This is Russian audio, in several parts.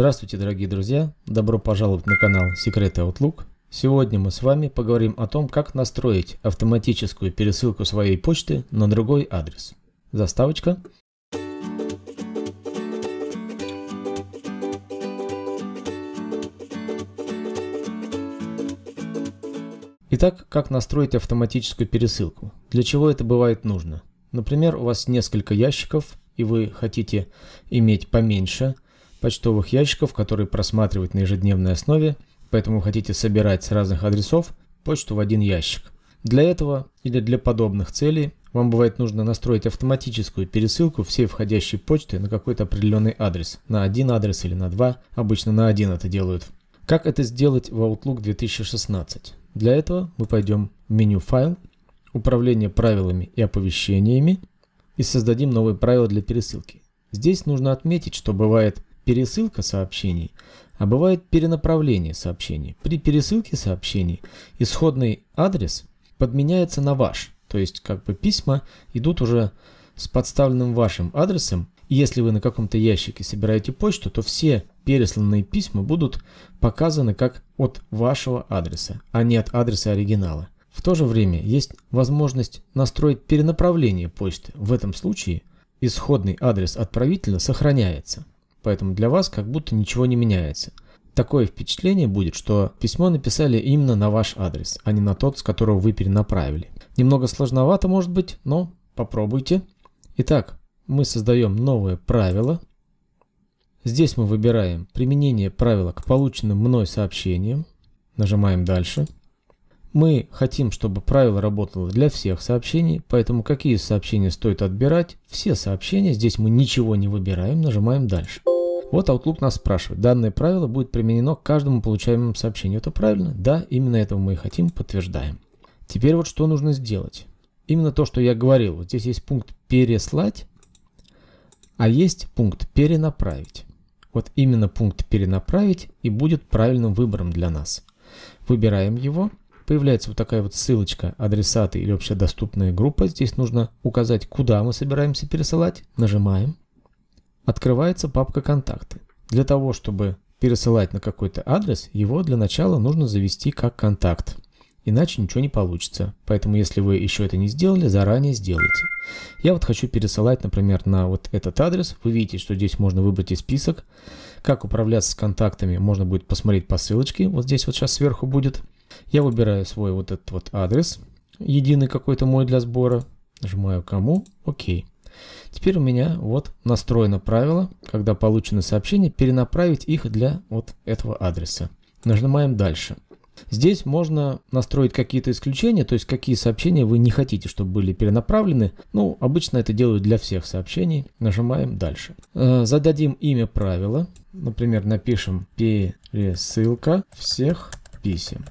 Здравствуйте, дорогие друзья! Добро пожаловать на канал Секреты Outlook. Сегодня мы с вами поговорим о том, как настроить автоматическую пересылку своей почты на другой адрес. Заставочка. Итак, как настроить автоматическую пересылку? Для чего это бывает нужно? Например, у вас несколько ящиков, и вы хотите иметь поменьше – почтовых ящиков, которые просматривать на ежедневной основе, поэтому хотите собирать с разных адресов почту в один ящик. Для этого или для подобных целей вам бывает нужно настроить автоматическую пересылку всей входящей почты на какой-то определенный адрес, на один адрес или на два, обычно на один это делают. Как это сделать в Outlook 2016? Для этого мы пойдем в меню «Файл», «Управление правилами и оповещениями» и создадим новые правила для пересылки. Здесь нужно отметить, что бывает пересылка сообщений, а бывает перенаправление сообщений. При пересылке сообщений исходный адрес подменяется на ваш, то есть как бы письма идут уже с подставленным вашим адресом, если вы на каком-то ящике собираете почту, то все пересланные письма будут показаны как от вашего адреса, а не от адреса оригинала. В то же время есть возможность настроить перенаправление почты. В этом случае исходный адрес отправителя сохраняется поэтому для вас как будто ничего не меняется. Такое впечатление будет, что письмо написали именно на ваш адрес, а не на тот, с которого вы перенаправили. Немного сложновато может быть, но попробуйте. Итак, мы создаем новое правило. Здесь мы выбираем применение правила к полученным мной сообщениям. Нажимаем «Дальше». Мы хотим, чтобы правило работало для всех сообщений, поэтому какие сообщения стоит отбирать? Все сообщения, здесь мы ничего не выбираем, нажимаем «Дальше». Вот Outlook нас спрашивает, данное правило будет применено к каждому получаемому сообщению. Это правильно? Да, именно этого мы и хотим, подтверждаем. Теперь вот что нужно сделать. Именно то, что я говорил. Вот здесь есть пункт «Переслать», а есть пункт «Перенаправить». Вот именно пункт «Перенаправить» и будет правильным выбором для нас. Выбираем его появляется вот такая вот ссылочка адресаты или общедоступная группа. Здесь нужно указать, куда мы собираемся пересылать. Нажимаем. Открывается папка «Контакты». Для того, чтобы пересылать на какой-то адрес, его для начала нужно завести как контакт. Иначе ничего не получится. Поэтому, если вы еще это не сделали, заранее сделайте. Я вот хочу пересылать, например, на вот этот адрес. Вы видите, что здесь можно выбрать и список. Как управляться с контактами, можно будет посмотреть по ссылочке. Вот здесь вот сейчас сверху будет. Я выбираю свой вот этот вот адрес, единый какой-то мой для сбора. Нажимаю «Кому», «Ок». Теперь у меня вот настроено правило, когда получены сообщения, перенаправить их для вот этого адреса. Нажимаем «Дальше». Здесь можно настроить какие-то исключения, то есть какие сообщения вы не хотите, чтобы были перенаправлены. Ну, обычно это делают для всех сообщений. Нажимаем «Дальше». Э, зададим имя правила. Например, напишем «Пересылка всех писем».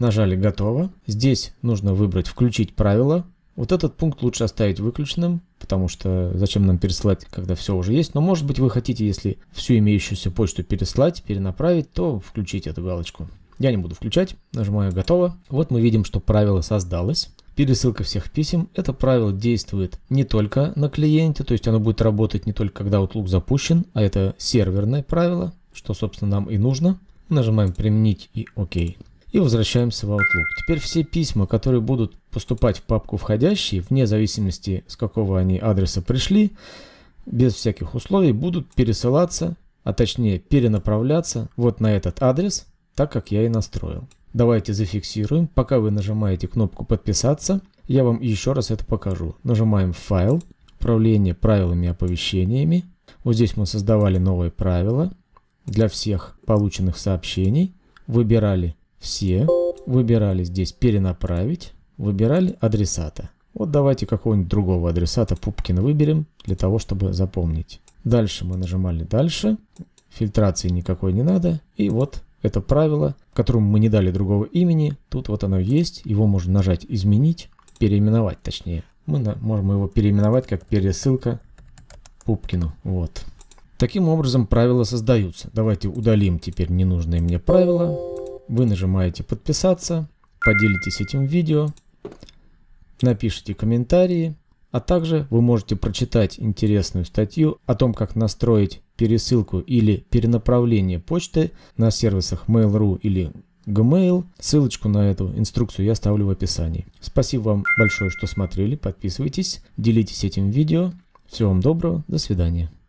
Нажали «Готово». Здесь нужно выбрать «Включить правила». Вот этот пункт лучше оставить выключенным, потому что зачем нам переслать, когда все уже есть. Но может быть вы хотите, если всю имеющуюся почту переслать, перенаправить, то включить эту галочку. Я не буду включать, нажимаю «Готово». Вот мы видим, что правило создалось. Пересылка всех писем. Это правило действует не только на клиенте, то есть оно будет работать не только когда Outlook запущен, а это серверное правило, что, собственно, нам и нужно. Нажимаем «Применить» и окей OK и возвращаемся в Outlook. Теперь все письма, которые будут поступать в папку входящие, вне зависимости с какого они адреса пришли, без всяких условий будут пересылаться, а точнее перенаправляться вот на этот адрес, так как я и настроил. Давайте зафиксируем. Пока вы нажимаете кнопку «Подписаться», я вам еще раз это покажу. Нажимаем «Файл», «Управление правилами и оповещениями». Вот здесь мы создавали новые правила для всех полученных сообщений. Выбирали все, выбирали здесь перенаправить, выбирали адресата. Вот давайте какого-нибудь другого адресата Пупкина выберем, для того, чтобы запомнить. Дальше мы нажимали «Дальше», фильтрации никакой не надо, и вот это правило, которому мы не дали другого имени, тут вот оно есть, его можно нажать «Изменить», переименовать точнее. Мы на, можем его переименовать как пересылка Пупкину, вот. Таким образом правила создаются. Давайте удалим теперь ненужные мне правила вы нажимаете подписаться, поделитесь этим видео, напишите комментарии, а также вы можете прочитать интересную статью о том, как настроить пересылку или перенаправление почты на сервисах Mail.ru или Gmail. Ссылочку на эту инструкцию я оставлю в описании. Спасибо вам большое, что смотрели. Подписывайтесь, делитесь этим видео. Всего вам доброго, до свидания.